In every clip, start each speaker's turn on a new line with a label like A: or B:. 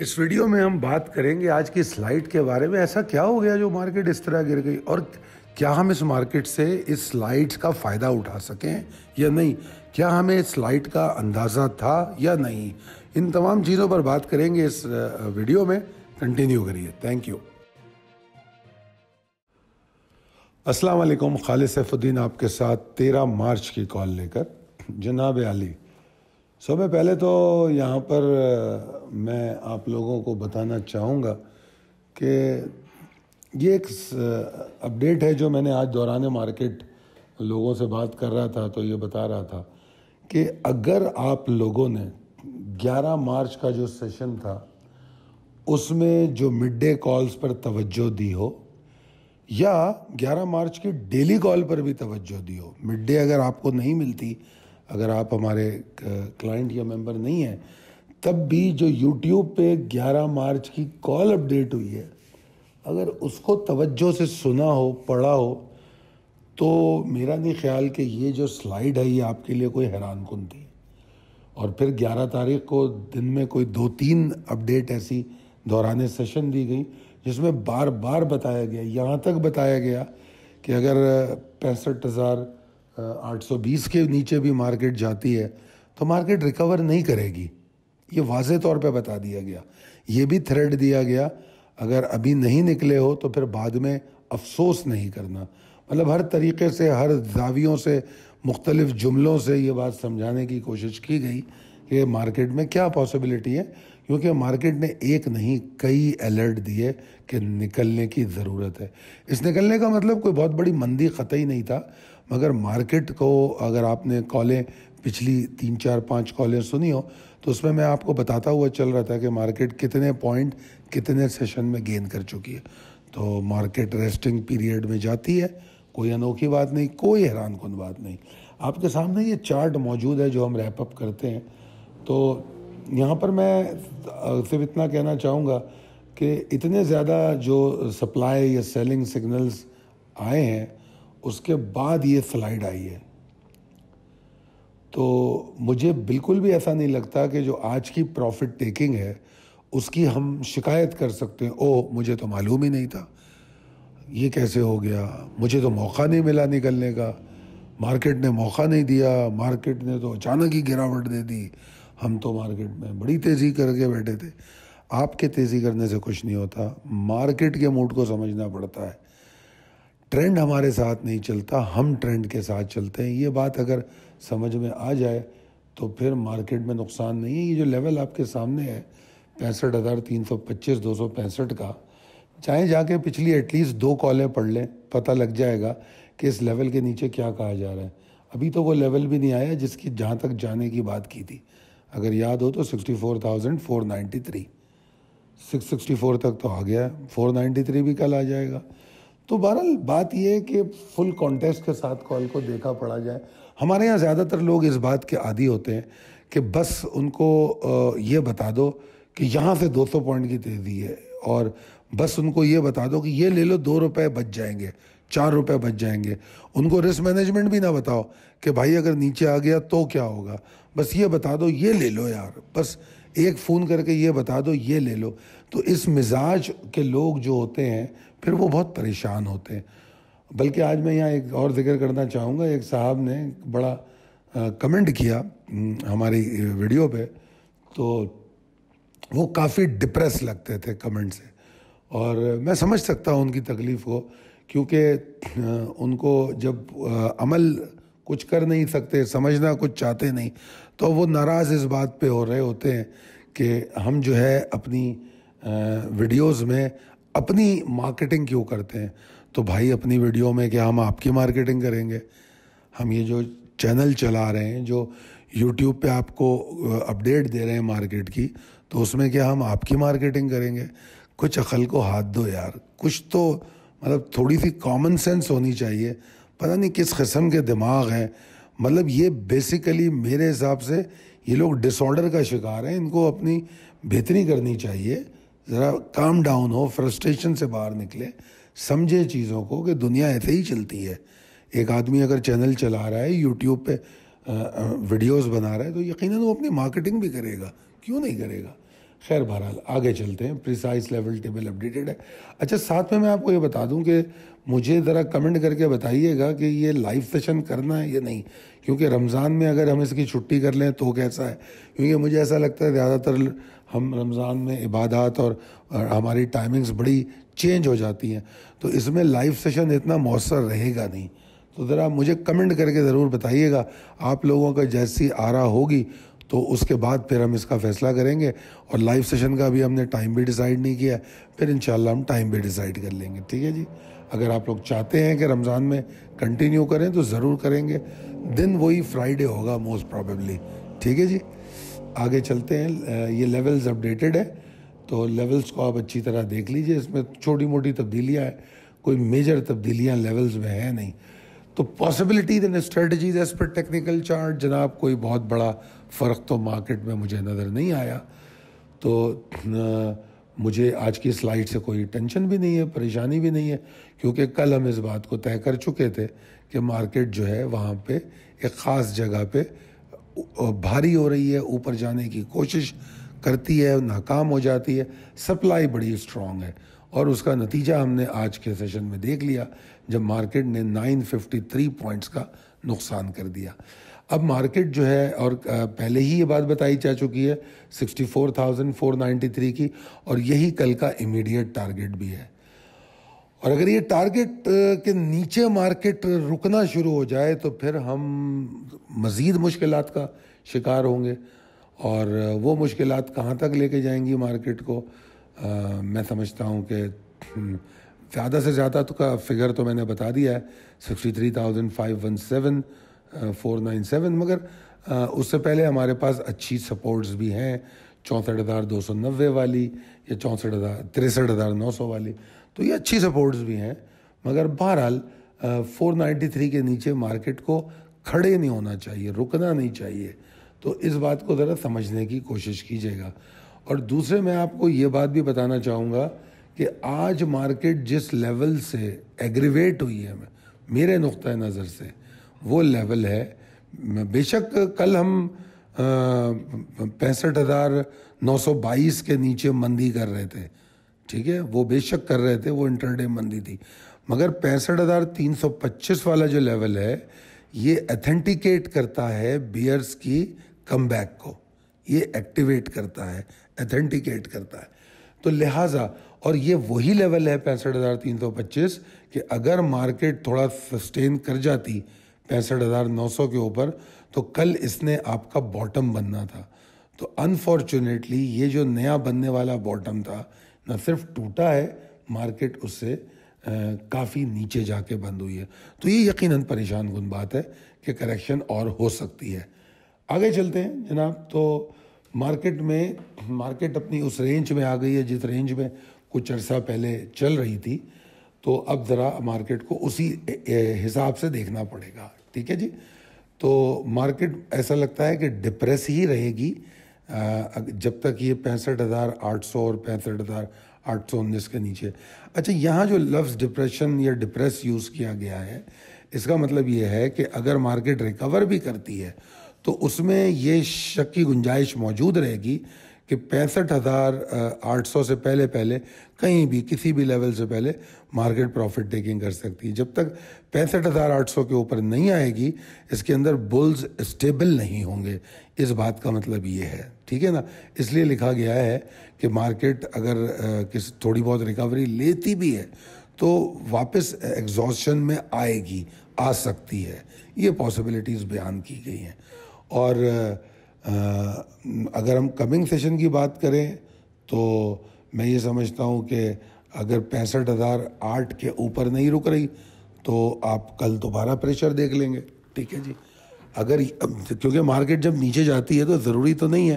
A: इस वीडियो में हम बात करेंगे आज की स्लाइड के बारे में ऐसा क्या हो गया जो मार्केट इस तरह गिर गई और क्या हम इस मार्केट से इस स्लाइड्स का फ़ायदा उठा सकें या नहीं क्या हमें इस स्लाइड का अंदाज़ा था या नहीं इन तमाम चीज़ों पर बात करेंगे इस वीडियो में कंटिन्यू करिए थैंक यू अस्सलाम वालेकुम खालिद सैफुद्दीन आपके साथ तेरह मार्च की कॉल लेकर जनाब अली सो मैं पहले तो यहाँ पर मैं आप लोगों को बताना चाहूँगा कि ये एक अपडेट है जो मैंने आज दौरान मार्केट लोगों से बात कर रहा था तो ये बता रहा था कि अगर आप लोगों ने 11 मार्च का जो सेशन था उसमें जो मिड डे कॉल्स पर तवज्जो दी हो या 11 मार्च की डेली कॉल पर भी तवज्जो दी हो मिड डे अगर आपको नहीं मिलती अगर आप हमारे क्लाइंट या मेंबर नहीं हैं तब भी जो यूट्यूब पे 11 मार्च की कॉल अपडेट हुई है अगर उसको तवज्जो से सुना हो पढ़ा हो तो मेरा नहीं ख्याल कि ये जो स्लाइड है ये आपके लिए कोई हैरान कन थी और फिर 11 तारीख को दिन में कोई दो तीन अपडेट ऐसी दौरान सेशन दी गई जिसमें बार बार बताया गया यहाँ तक बताया गया कि अगर पैंसठ हज़ार 820 के नीचे भी मार्केट जाती है तो मार्केट रिकवर नहीं करेगी ये वाज तौर पे बता दिया गया ये भी थ्रेड दिया गया अगर अभी नहीं निकले हो तो फिर बाद में अफसोस नहीं करना मतलब हर तरीके से हर दावियों से मुख्तलिफ जुमलों से ये बात समझाने की कोशिश की गई कि मार्केट में क्या पॉसिबिलिटी है क्योंकि मार्केट ने एक नहीं कई अलर्ट दिए कि निकलने की ज़रूरत है इस निकलने का मतलब कोई बहुत बड़ी मंदी ही नहीं था मगर मार्केट को अगर आपने कॉलें पिछली तीन चार पाँच कॉलें सुनी हो तो उसमें मैं आपको बताता हुआ चल रहा था कि मार्केट कितने पॉइंट कितने सेशन में गेन कर चुकी है तो मार्केट रेस्टिंग पीरियड में जाती है कोई अनोखी बात नहीं कोई हैरान कन बात नहीं आपके सामने ये चार्ट मौजूद है जो हम रैपअप करते हैं तो यहाँ पर मैं सिर्फ इतना कहना चाहूँगा कि इतने ज़्यादा जो सप्लाई या सेलिंग सिग्नल्स आए हैं उसके बाद ये स्लाइड आई है तो मुझे बिल्कुल भी ऐसा नहीं लगता कि जो आज की प्रॉफिट टेकिंग है उसकी हम शिकायत कर सकते हैं ओ मुझे तो मालूम ही नहीं था ये कैसे हो गया मुझे तो मौका नहीं मिला निकलने का मार्केट ने मौका नहीं दिया मार्केट ने तो अचानक ही गिरावट दे दी हम तो मार्केट में बड़ी तेज़ी करके बैठे थे आपके तेज़ी करने से कुछ नहीं होता मार्केट के मूड को समझना पड़ता है ट्रेंड हमारे साथ नहीं चलता हम ट्रेंड के साथ चलते हैं ये बात अगर समझ में आ जाए तो फिर मार्केट में नुकसान नहीं है ये जो लेवल आपके सामने है पैंसठ हज़ार तीन सौ पच्चीस दो सौ पैंसठ का चाहे जाके पिछली एटलीस्ट दो कॉलें पढ़ लें पता लग जाएगा कि इस लेवल के नीचे क्या कहा जा रहा है अभी तो वो लेवल भी नहीं आया जिसकी जहाँ तक जाने की बात की थी अगर याद हो तो sixty four thousand four ninety three six sixty four तक तो आ गया है फोर नाइन्टी थ्री भी कल आ जाएगा तो बहरहाल बात यह है कि फुल कॉन्टेस्ट के साथ कॉल को देखा पड़ा जाए हमारे यहाँ ज़्यादातर लोग इस बात के आदि होते हैं कि बस उनको ये बता दो कि यहाँ से 200 पॉइंट की तेज़ी है और बस उनको ये बता दो कि ये ले लो दो रुपए बच जाएंगे चार रुपए बच जाएंगे उनको रिस्क मैनेजमेंट भी ना बताओ कि भाई अगर नीचे आ गया तो क्या होगा बस ये बता दो ये ले लो यार बस एक फ़ोन करके ये बता दो ये ले लो तो इस मिजाज के लोग जो होते हैं फिर वो बहुत परेशान होते हैं बल्कि आज मैं यहाँ एक और जिक्र करना चाहूँगा एक साहब ने बड़ा आ, कमेंट किया हमारी वीडियो पे तो वो काफ़ी डिप्रेस लगते थे कमेंट से और मैं समझ सकता हूँ उनकी तकलीफ़ को क्योंकि उनको जब अमल कुछ कर नहीं सकते समझना कुछ चाहते नहीं तो वो नाराज़ इस बात पे हो रहे होते हैं कि हम जो है अपनी वीडियोस में अपनी मार्केटिंग क्यों करते हैं तो भाई अपनी वीडियो में क्या हम आपकी मार्केटिंग करेंगे हम ये जो चैनल चला रहे हैं जो यूट्यूब पे आपको अपडेट दे रहे हैं मार्केट की तो उसमें क्या हम आपकी मार्केटिंग करेंगे कुछ अकल को हाथ दो यार कुछ तो मतलब थोड़ी सी कॉमन सेंस होनी चाहिए पता नहीं किस किस्म के दिमाग हैं मतलब ये बेसिकली मेरे हिसाब से ये लोग डिसऑर्डर का शिकार हैं इनको अपनी बेहतरी करनी चाहिए ज़रा काम डाउन हो फ्रस्ट्रेशन से बाहर निकले समझे चीज़ों को कि दुनिया ऐसे ही चलती है एक आदमी अगर चैनल चला रहा है यूट्यूब पे वीडियोस बना रहा है तो यकीनन वो अपनी मार्केटिंग भी करेगा क्यों नहीं करेगा खैर बहरहाल आगे चलते हैं प्रिसाइज लेवल टेबल अपडेटेड है अच्छा साथ में मैं आपको ये बता दूं कि मुझे ज़रा कमेंट करके बताइएगा कि ये लाइव सेशन करना है या नहीं क्योंकि रमज़ान में अगर हम इसकी छुट्टी कर लें तो कैसा है क्योंकि मुझे ऐसा लगता है ज़्यादातर हम रमज़ान में इबादत और, और हमारी टाइमिंग्स बड़ी चेंज हो जाती हैं तो इसमें लाइव सेशन इतना मौसर रहेगा नहीं तो ज़रा मुझे कमेंट करके ज़रूर बताइएगा आप लोगों का जैसी आरा होगी तो उसके बाद फिर हम इसका फ़ैसला करेंगे और लाइव सेशन का भी हमने टाइम भी डिसाइड नहीं किया फिर इन हम टाइम भी डिसाइड कर लेंगे ठीक है जी अगर आप लोग चाहते हैं कि रमज़ान में कंटिन्यू करें तो ज़रूर करेंगे दिन वही फ्राइडे होगा मोस्ट प्रॉबली ठीक है जी आगे चलते हैं ये लेवल्स अपडेटेड है तो लेवल्स को आप अच्छी तरह देख लीजिए इसमें छोटी मोटी तब्दीलियाँ हैं कोई मेजर तब्दीलियाँ लेवल्स में है नहीं तो possibility and strategies as per technical chart जनाब कोई बहुत बड़ा फ़र्क तो मार्केट में मुझे नज़र नहीं आया तो मुझे आज की स्लाइड से कोई टेंशन भी नहीं है परेशानी भी नहीं है क्योंकि कल हम इस बात को तय कर चुके थे कि मार्केट जो है वहाँ पे एक ख़ास जगह पे भारी हो रही है ऊपर जाने की कोशिश करती है नाकाम हो जाती है सप्लाई बड़ी स्ट्रांग है और उसका नतीजा हमने आज के सेशन में देख लिया जब मार्केट ने 953 पॉइंट्स का नुकसान कर दिया अब मार्केट जो है और पहले ही ये बात बताई जा चुकी है 64,493 की और यही कल का इमीडिएट टारगेट भी है और अगर ये टारगेट के नीचे मार्केट रुकना शुरू हो जाए तो फिर हम मज़ीद मुश्किल का शिकार होंगे और वो मुश्किल कहाँ तक लेके जाएंगी मार्केट को आ, मैं समझता हूँ कि हम्म, ज़्यादा से ज़्यादा तो का फिगर तो मैंने बता दिया है sixty three thousand five one seven four nine seven मगर आ, उससे पहले हमारे पास अच्छी सपोर्ट्स भी हैं चौंसठ हज़ार दो सौ नब्बे वाली या चौंसठ हज़ार तिरसठ हज़ार नौ सौ वाली तो ये अच्छी सपोर्ट्स भी हैं मगर बहरहाल फोर नाइन्टी थ्री के नीचे मार्केट को खड़े नहीं होना चाहिए रुकना नहीं चाहिए तो इस बात को ज़रा समझने की कोशिश कीजिएगा और दूसरे मैं आपको ये बात भी बताना चाहूँगा कि आज मार्केट जिस लेवल से एग्रीवेट हुई है मेरे नुक़ नज़र से वो लेवल है बेशक कल हम पैंसठ हज़ार नौ सौ बाईस के नीचे मंदी कर रहे थे ठीक है वो बेशक कर रहे थे वो इंटरडे मंदी थी मगर पैंसठ हज़ार तीन सौ पच्चीस वाला जो लेवल है ये एथेंटिकेट करता है बियर्स की कम को ये एक्टिवेट करता है एथेंटिकेट करता है तो लिहाजा और ये वही लेवल है पैंसठ हज़ार तीन सौ पच्चीस कि अगर मार्केट थोड़ा सस्टेन कर जाती पैंसठ हज़ार नौ सौ के ऊपर तो कल इसने आपका बॉटम बनना था तो अनफॉर्चुनेटली ये जो नया बनने वाला बॉटम था न सिर्फ टूटा है मार्केट उससे काफ़ी नीचे जाके बंद हुई है तो ये यकीनन परेशान गुन बात है कि करेक्शन और हो सकती है आगे चलते हैं जनाब तो मार्केट में मार्केट अपनी उस रेंज में आ गई है जिस रेंज में कुछ अर्सा पहले चल रही थी तो अब ज़रा मार्केट को उसी हिसाब से देखना पड़ेगा ठीक है जी तो मार्केट ऐसा लगता है कि डिप्रेस ही रहेगी जब तक ये पैंसठ हज़ार आठ सौ और पैंसठ हज़ार आठ सौ उन्नीस के नीचे अच्छा यहाँ जो लफ्ज़ डिप्रेशन या डिप्रेस यूज़ किया गया है इसका मतलब ये है कि अगर मार्केट रिकवर भी करती है तो उसमें ये शक की गुंजाइश मौजूद रहेगी कि पैंसठ हज़ार आठ सौ से पहले पहले कहीं भी किसी भी लेवल से पहले मार्केट प्रॉफिट टेकिंग कर सकती है जब तक पैंसठ हज़ार आठ सौ के ऊपर नहीं आएगी इसके अंदर बुल्स स्टेबल नहीं होंगे इस बात का मतलब ये है ठीक है ना इसलिए लिखा गया है कि मार्केट अगर किस थोड़ी बहुत रिकवरी लेती भी है तो वापस एग्जॉशन में आएगी आ सकती है ये पॉसिबिलिटीज़ बयान की गई हैं और अगर हम कमिंग सेशन की बात करें तो मैं ये समझता हूँ कि अगर पैंसठ हज़ार आठ के ऊपर नहीं रुक रही तो आप कल दोबारा प्रेशर देख लेंगे ठीक है जी अगर क्योंकि मार्केट जब नीचे जाती है तो ज़रूरी तो नहीं है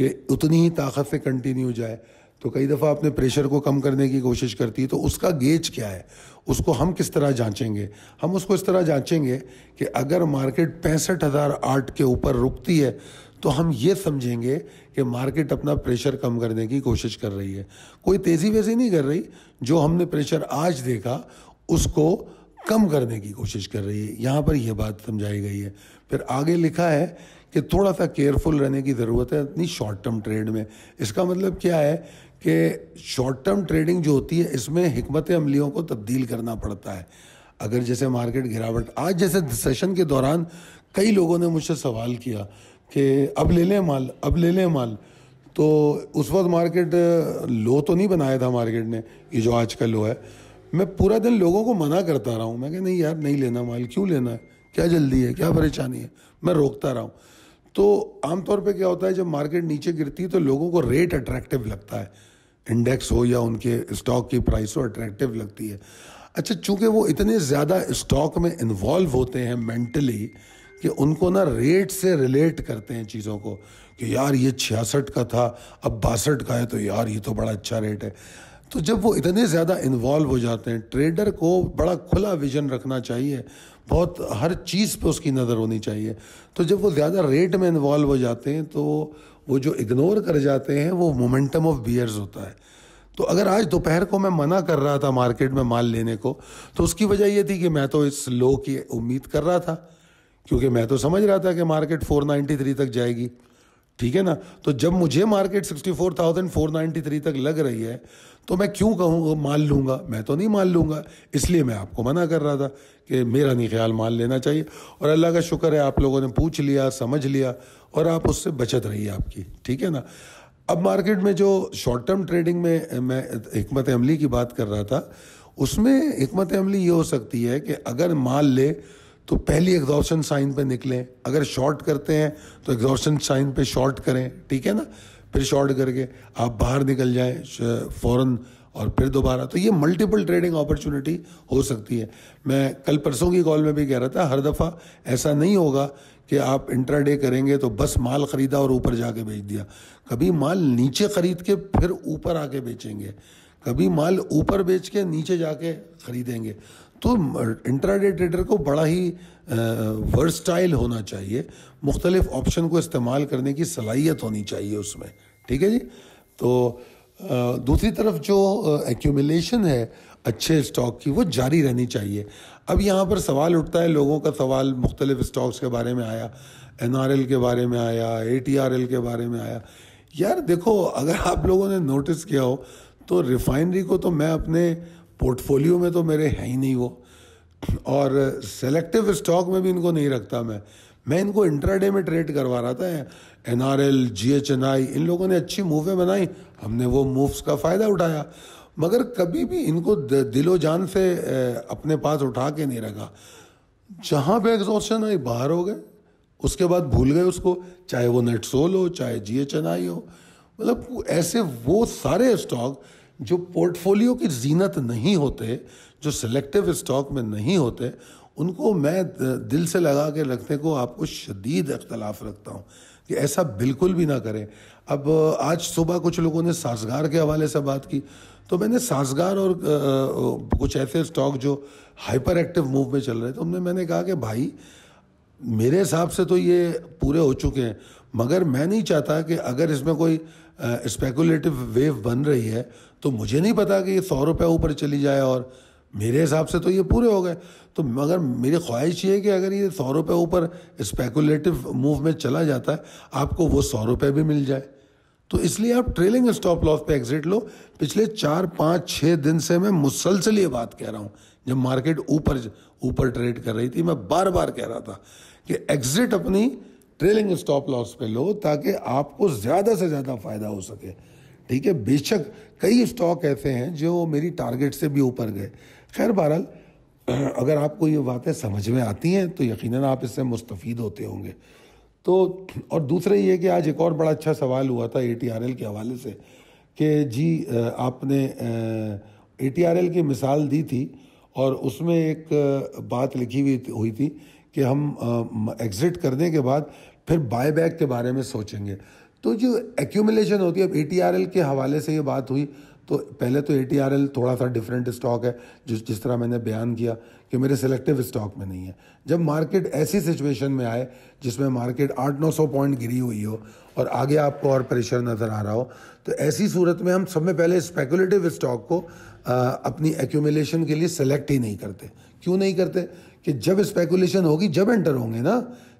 A: कि उतनी ही ताकत से कंटिन्यू जाए तो कई दफ़ा आपने प्रेशर को कम करने की कोशिश करती है तो उसका गेज क्या है उसको हम किस तरह जांचेंगे हम उसको इस तरह जांचेंगे कि अगर मार्केट पैंसठ हज़ार आठ के ऊपर रुकती है तो हम ये समझेंगे कि मार्केट अपना प्रेशर कम करने की कोशिश कर रही है कोई तेज़ी वेजी नहीं कर रही जो हमने प्रेशर आज देखा उसको कम करने की कोशिश कर रही है यहाँ पर यह बात समझाई गई है फिर आगे लिखा है कि थोड़ा सा केयरफुल रहने की ज़रूरत है अपनी शॉर्ट टर्म ट्रेड में इसका मतलब क्या है कि शॉर्ट टर्म ट्रेडिंग जो होती है इसमें हमत अमलियों को तब्दील करना पड़ता है अगर जैसे मार्केट गिरावट आज जैसे सेशन के दौरान कई लोगों ने मुझसे सवाल किया कि अब ले लें माल अब ले लें माल तो उस वक्त मार्केट लो तो नहीं बनाया था मार्केट ने ये जो आज का लो है मैं पूरा दिन लोगों को मना करता रहा हूँ मैं कह नहीं यार नहीं लेना माल क्यों लेना है क्या जल्दी है क्या परेशानी है मैं रोकता रहा हूँ तो आमतौर पे क्या होता है जब मार्केट नीचे गिरती है तो लोगों को रेट अट्रैक्टिव लगता है इंडेक्स हो या उनके स्टॉक की प्राइस हो अट्रैक्टिव लगती है अच्छा चूंकि वो इतने ज़्यादा स्टॉक में इन्वॉल्व होते हैं मेंटली कि उनको ना रेट से रिलेट करते हैं चीज़ों को कि यार ये छियासठ का था अब बासठ का है तो यार ये तो बड़ा अच्छा रेट है तो जब वो इतने ज़्यादा इन्वॉल्व हो जाते हैं ट्रेडर को बड़ा खुला विजन रखना चाहिए बहुत हर चीज़ पे उसकी नज़र होनी चाहिए तो जब वो ज़्यादा रेट में इन्वॉल्व हो जाते हैं तो वो जो इग्नोर कर जाते हैं वो मोमेंटम ऑफ बियर्स होता है तो अगर आज दोपहर को मैं मना कर रहा था मार्केट में माल लेने को तो उसकी वजह ये थी कि मैं तो इस लो की उम्मीद कर रहा था क्योंकि मैं तो समझ रहा था कि मार्केट 493 तक जाएगी ठीक है ना तो जब मुझे मार्केट 64,493 तक लग रही है तो मैं क्यों कहूँ मान लूँगा मैं तो नहीं मान लूँगा इसलिए मैं आपको मना कर रहा था कि मेरा नहीं ख्याल माल लेना चाहिए और अल्लाह का शुक्र है आप लोगों ने पूछ लिया समझ लिया और आप उससे बचत रही है आपकी ठीक है ना अब मार्केट में जो शॉर्ट टर्म ट्रेडिंग में मैं हमत अमली की बात कर रहा था उसमें हमत अमली ये हो सकती है कि अगर माल ले तो पहली एग्जॉशन साइन पे निकलें अगर शॉर्ट करते हैं तो एग्जॉशन साइन पे शॉर्ट करें ठीक है ना फिर शॉर्ट करके आप बाहर निकल जाएं फ़ौरन और फिर दोबारा तो ये मल्टीपल ट्रेडिंग अपॉर्चुनिटी हो सकती है मैं कल परसों की कॉल में भी कह रहा था हर दफ़ा ऐसा नहीं होगा कि आप इंट्राडे करेंगे तो बस माल ख़रीदा और ऊपर जाके बेच दिया कभी माल नीचे ख़रीद के फिर ऊपर आके बेचेंगे कभी माल ऊपर बेच के नीचे जाके ख़रीदेंगे तो इंट्राडे ट्रेडर को बड़ा ही वर्सटाइल होना चाहिए मुख्तलिफ ऑप्शन को इस्तेमाल करने की सलाहियत होनी चाहिए उसमें ठीक है जी तो दूसरी तरफ जो एक्यूमिलेशन है अच्छे स्टॉक की वो जारी रहनी चाहिए अब यहाँ पर सवाल उठता है लोगों का सवाल मुख्तलिफ स्टॉक्स के बारे में आया एन के बारे में आया ए के बारे में आया यार देखो अगर आप लोगों ने नोटिस किया हो तो रिफाइनरी को तो मैं अपने पोर्टफोलियो में तो मेरे हैं ही नहीं वो और सेलेक्टिव स्टॉक में भी इनको नहीं रखता मैं मैं इनको इंट्राडे में ट्रेड करवा रहा था N R L G H N I इन लोगों ने अच्छी मूवें बनाई हमने वो मूव्स का फ़ायदा उठाया मगर कभी भी इनको दिलो जान से अपने पास उठा के नहीं रखा जहाँ पे एग्जॉशन आई बाहर हो गए उसके बाद भूल गए उसको चाहे वो नेटसोल हो चाहे जी एच एन आई हो मतलब ऐसे वो सारे स्टॉक जो पोर्टफोलियो की जीनत नहीं होते जो सिलेक्टिव स्टॉक में नहीं होते उनको मैं दिल से लगा के रखने को आपको शदीद अख्तलाफ रखता हूँ कि ऐसा बिल्कुल भी ना करें अब आज सुबह कुछ लोगों ने साजगार के हवाले से बात की तो मैंने साजगार और कुछ ऐसे स्टॉक जो हाइपर एक्टिव मूव में चल रहे थे उनमें मैंने कहा कि भाई मेरे हिसाब से तो ये पूरे हो चुके हैं मगर मैं नहीं चाहता कि अगर इसमें कोई स्पेकुलेटिव वेव बन रही है तो मुझे नहीं पता कि ये सौ रुपये ऊपर चली जाए और मेरे हिसाब से तो ये पूरे हो गए तो मगर मेरी ख्वाहिश ये है कि अगर ये सौ रुपये ऊपर स्पेकुलेटिव मूव में चला जाता है आपको वो सौ रुपये भी मिल जाए तो इसलिए आप ट्रेलिंग स्टॉप लॉस पे एग्जिट लो पिछले चार पाँच छः दिन से मैं मुसलसल ये बात कह रहा हूँ जब मार्केट ऊपर ऊपर ट्रेड कर रही थी मैं बार बार कह रहा था कि एग्जिट अपनी ट्रेलिंग स्टॉप लॉस पे लो ताकि आपको ज़्यादा से ज़्यादा फ़ायदा हो सके ठीक है बेशक कई स्टॉक ऐसे हैं जो मेरी टारगेट से भी ऊपर गए खैर बहरहाल अगर आपको ये बातें समझ में आती हैं तो यकीनन आप इससे मुस्तफ़ होते होंगे तो और दूसरा ये कि आज एक और बड़ा अच्छा सवाल हुआ था ए के हवाले से कि जी आपने ए की मिसाल दी थी और उसमें एक बात लिखी हुई हुई थी कि हम एग्ज़िट करने के बाद फिर बाय बैक के बारे में सोचेंगे तो जो एक्यूमुलेशन होती है अब ए के हवाले से ये बात हुई तो पहले तो ए थोड़ा सा डिफरेंट स्टॉक है जिस जिस तरह मैंने बयान किया कि मेरे सिलेक्टिव स्टॉक में नहीं है जब मार्केट ऐसी सिचुएशन में आए जिसमें मार्केट आठ नौ सौ पॉइंट गिरी हुई हो और आगे आपको और प्रेशर नज़र आ रहा हो तो ऐसी सूरत में हम सब में पहले स्पेकुलेटिव स्टॉक को आ, अपनी एक्यूमुलेशन के लिए सेलेक्ट ही नहीं करते क्यों नहीं करते कि जब स्पेकुलेशन होगी जब एंटर होंगे ना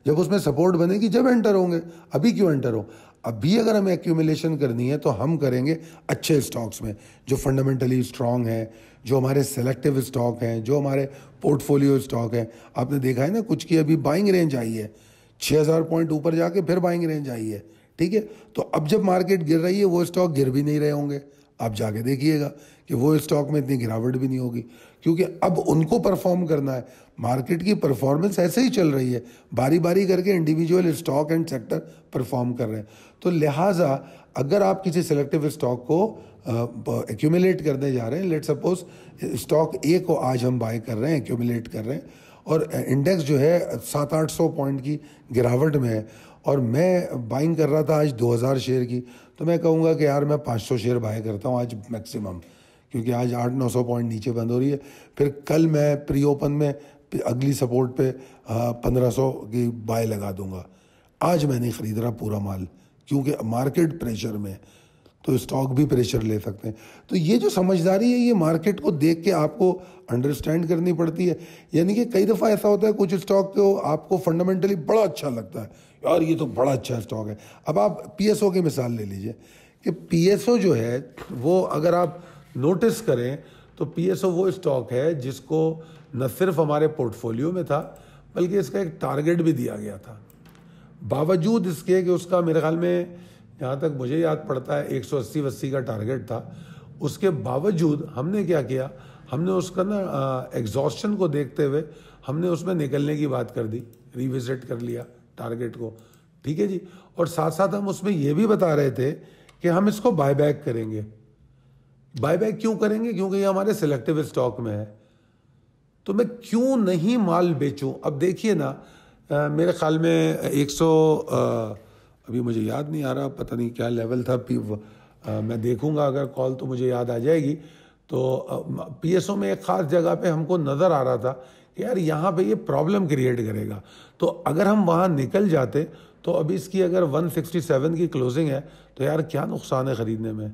A: जब उसमें सपोर्ट बनेगी जब एंटर होंगे अभी क्यों एंटर हो अभी अगर हमें एक्यूमुलेशन करनी है तो हम करेंगे अच्छे स्टॉक्स में जो फंडामेंटली स्ट्रांग हैं जो हमारे सेलेक्टिव स्टॉक हैं जो हमारे पोर्टफोलियो स्टॉक हैं आपने देखा है ना कुछ की अभी बाइंग रेंज आई है छः हज़ार पॉइंट ऊपर जाके फिर बाइंग रेंज आई है ठीक है तो अब जब मार्केट गिर रही है वो स्टॉक गिर भी नहीं रहे होंगे आप जाके देखिएगा कि वो स्टॉक में इतनी गिरावट भी नहीं होगी क्योंकि अब उनको परफॉर्म करना है मार्केट की परफॉर्मेंस ऐसे ही चल रही है बारी बारी करके individual stock and sector perform कर रहे हैं तो लिहाजा अगर आप किसी सेलेक्टिव स्टॉक को एक्यूमुलेट करने जा रहे हैं लेट सपोज स्टॉक ए को आज हम बाय कर रहे हैं एक्यूमुलेट कर रहे हैं और इंडेक्स जो है सात आठ सौ पॉइंट की गिरावट में है और मैं बाइंग कर रहा था आज 2000 शेयर की तो मैं कहूँगा कि यार मैं 500 शेयर बाय करता हूँ आज मैक्सिमम क्योंकि आज आठ नौ सौ पॉइंट नीचे बंद हो रही है फिर कल मैं प्री ओपन में अगली सपोर्ट पे पंद्रह सौ की बाय लगा दूंगा आज मैं नहीं ख़रीद रहा पूरा माल क्योंकि मार्केट प्रेशर में तो स्टॉक भी प्रेशर ले सकते हैं तो ये जो समझदारी है ये मार्केट को देख के आपको अंडरस्टैंड करनी पड़ती है यानी कि कई दफ़ा ऐसा होता है कुछ स्टॉक तो आपको फंडामेंटली बड़ा अच्छा लगता है यार ये तो बड़ा अच्छा स्टॉक है अब आप पी की मिसाल ले लीजिए कि पी जो है वो अगर आप नोटिस करें तो पी वो स्टॉक है जिसको न सिर्फ हमारे पोर्टफोलियो में था बल्कि इसका एक टारगेट भी दिया गया था बावजूद इसके कि उसका मेरे ख्याल में जहाँ तक मुझे याद पड़ता है एक सौ अस्सी वस्सी का टारगेट था उसके बावजूद हमने क्या किया हमने उसका ना एग्जॉस्शन को देखते हुए हमने उसमें निकलने की बात कर दी रिविजिट कर लिया टारगेट को ठीक है जी और साथ साथ हम उसमें यह भी बता रहे थे कि हम इसको बाय बैक करेंगे बाय बैक क्यों करेंगे क्योंकि ये हमारे सिलेक्टिव स्टॉक में है तो मैं क्यों नहीं माल बेचूं अब देखिए ना आ, मेरे ख्याल में 100 अभी मुझे याद नहीं आ रहा पता नहीं क्या लेवल था आ, मैं देखूंगा अगर कॉल तो मुझे याद आ जाएगी तो पीएसओ में एक ख़ास जगह पे हमको नज़र आ रहा था कि यार यहाँ पे ये प्रॉब्लम क्रिएट करेगा तो अगर हम वहाँ निकल जाते तो अभी इसकी अगर 167 की क्लोजिंग है तो यार क्या नुकसान है ख़रीदने में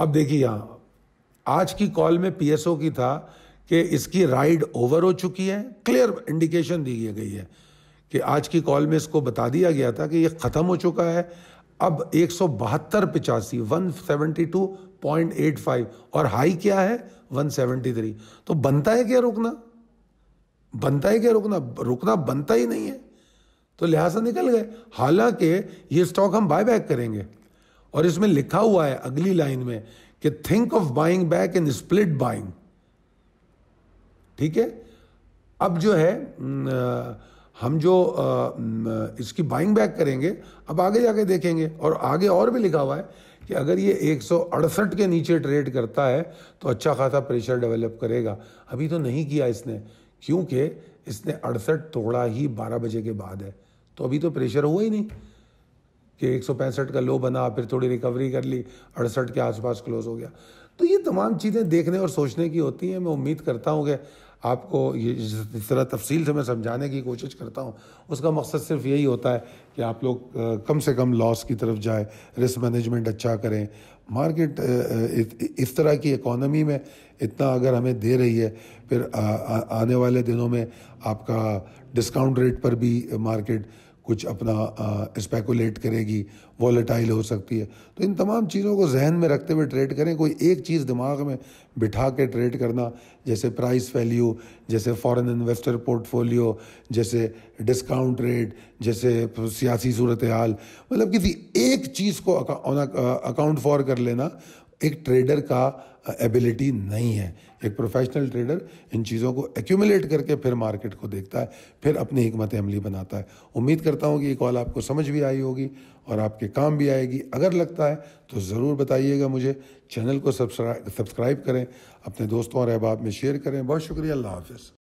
A: अब देखिए यहाँ आज की कॉल में पीएसओ की था कि इसकी राइड ओवर हो चुकी है क्लियर इंडिकेशन दी गई है कि आज की कॉल में इसको बता दिया गया था कि ये ख़त्म हो चुका है अब एक सौ बहत्तर पिचासी वन सेवेंटी टू फाइव और हाई क्या है वन थ्री तो बनता है क्या रोकना बनता है क्या रोकना रुकना बनता ही नहीं है तो लिहाजा निकल गए हालांकि ये स्टॉक हम बाय बैक करेंगे और इसमें लिखा हुआ है अगली लाइन में कि think of buying back in split buying ठीक है अब जो है हम जो इसकी बाइंग बैक करेंगे अब आगे जाके देखेंगे और आगे और भी लिखा हुआ है कि अगर ये एक के नीचे ट्रेड करता है तो अच्छा खासा प्रेशर डेवलप करेगा अभी तो नहीं किया इसने क्योंकि इसने अड़सठ तोड़ा ही बारह बजे के बाद है तो अभी तो प्रेशर हुआ ही नहीं कि एक का लो बना फिर थोड़ी रिकवरी कर ली अड़सठ के आसपास क्लोज हो गया तो ये तमाम चीज़ें देखने और सोचने की होती हैं मैं उम्मीद करता हूँ कि आपको ये जिस तरह तफसील से मैं समझाने की कोशिश करता हूँ उसका मकसद सिर्फ यही होता है कि आप लोग कम से कम लॉस की तरफ जाए रिस्क मैनेजमेंट अच्छा करें मार्केट इस तरह की इकोनॉमी में इतना अगर हमें दे रही है फिर आने वाले दिनों में आपका डिस्काउंट रेट पर भी मार्केट कुछ अपना स्पेकुलेट करेगी वॉलेटाइल हो सकती है तो इन तमाम चीज़ों को जहन में रखते हुए ट्रेड करें कोई एक चीज़ दिमाग में बिठा के ट्रेड करना जैसे प्राइस वैल्यू जैसे फॉरेन इन्वेस्टर पोर्टफोलियो जैसे डिस्काउंट रेट जैसे सियासी सूरत हाल मतलब किसी एक चीज़ को अकाउंट फॉर कर लेना एक ट्रेडर का एबिलिटी नहीं है एक प्रोफेशनल ट्रेडर इन चीज़ों को एक्यूमुलेट करके फिर मार्केट को देखता है फिर अपनी हमत अमली बनाता है उम्मीद करता हूँ कि ये कॉल आपको समझ भी आई होगी और आपके काम भी आएगी अगर लगता है तो ज़रूर बताइएगा मुझे चैनल को सब्सक्राइब करें अपने दोस्तों और अहबाब में शेयर करें बहुत शुक्रिया अल्लाह हाफिज़